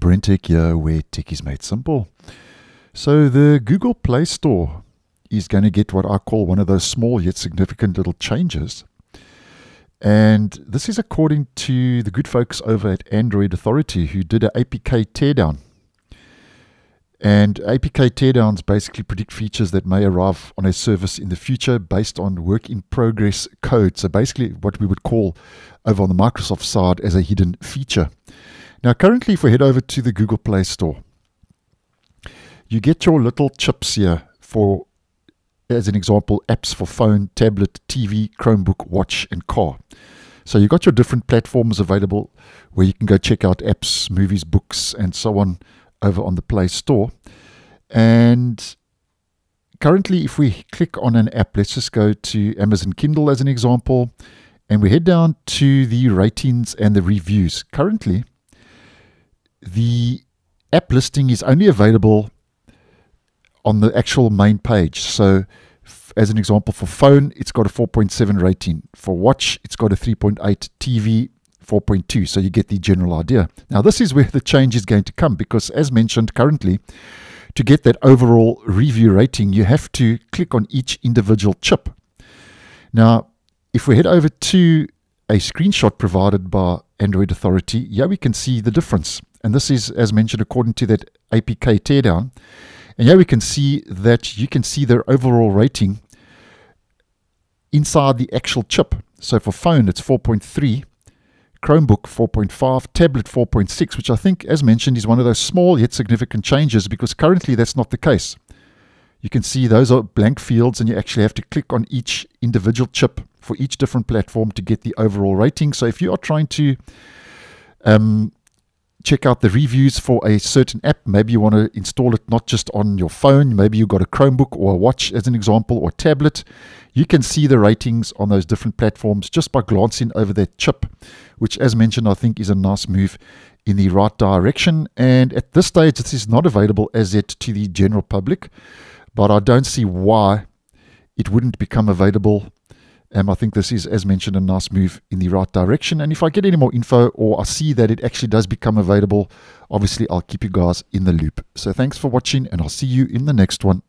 Brentek here where tech is made simple. So the Google Play Store is going to get what I call one of those small yet significant little changes. And this is according to the good folks over at Android Authority who did an APK teardown. And APK teardowns basically predict features that may arrive on a service in the future based on work in progress code. So, basically, what we would call over on the Microsoft side as a hidden feature. Now, currently, if we head over to the Google Play Store, you get your little chips here for, as an example, apps for phone, tablet, TV, Chromebook, watch, and car. So you've got your different platforms available where you can go check out apps, movies, books, and so on over on the Play Store. And currently, if we click on an app, let's just go to Amazon Kindle as an example, and we head down to the ratings and the reviews. Currently, the app listing is only available on the actual main page. So, f- as an example, for phone, it's got a 4.7 rating. For watch, it's got a 3.8. TV, 4.2. So, you get the general idea. Now, this is where the change is going to come because, as mentioned, currently, to get that overall review rating, you have to click on each individual chip. Now, if we head over to a screenshot provided by Android Authority, yeah, we can see the difference. And this is, as mentioned, according to that APK teardown. And here we can see that you can see their overall rating inside the actual chip. So for phone, it's 4.3, Chromebook 4.5, tablet 4.6, which I think, as mentioned, is one of those small yet significant changes because currently that's not the case. You can see those are blank fields and you actually have to click on each individual chip for each different platform to get the overall rating. So if you are trying to um, check out the reviews for a certain app. Maybe you want to install it not just on your phone, maybe you've got a Chromebook or a watch, as an example, or tablet. You can see the ratings on those different platforms just by glancing over that chip, which, as mentioned, I think is a nice move in the right direction. And at this stage, this is not available as yet to the general public, but I don't see why it wouldn't become available um, I think this is, as mentioned, a nice move in the right direction. And if I get any more info or I see that it actually does become available, obviously I'll keep you guys in the loop. So thanks for watching, and I'll see you in the next one.